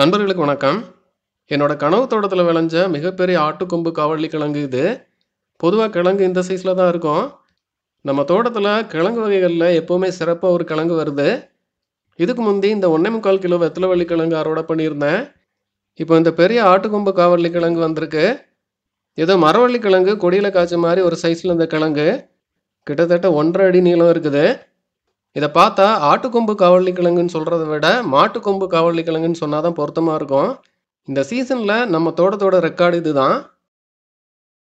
நண்பர்களுக்கு வணக்கம் என்னோடய கனவு தோட்டத்தில் விளைஞ்ச மிகப்பெரிய ஆட்டுக்கொம்பு காவலி கிழங்கு இது பொதுவாக கிழங்கு இந்த சைஸில் தான் இருக்கும் நம்ம தோட்டத்தில் கிழங்கு வகைகளில் எப்போவுமே சிறப்பாக ஒரு கிழங்கு வருது இதுக்கு முந்தி இந்த ஒன்றே முக்கால் கிலோ வெத்தலைவள்ளி கிழங்கு அறுவடை பண்ணியிருந்தேன் இப்போ இந்த பெரிய ஆட்டுக்கொம்பு காவல்லி கிழங்கு வந்திருக்கு ஏதோ மரவள்ளி கிழங்கு கொடியில் காய்ச்ச மாதிரி ஒரு சைஸில் இந்த கிழங்கு கிட்டத்தட்ட ஒன்றரை அடி நீளம் இருக்குது இதை பார்த்தா ஆட்டுக்கொம்பு காவலி கிழங்குன்னு சொல்கிறத விட மாட்டுக்கொம்பு காவலி கிழங்குன்னு சொன்னால் தான் பொருத்தமாக இருக்கும் இந்த சீசனில் நம்ம தோட்டத்தோட ரெக்கார்டு இது தான்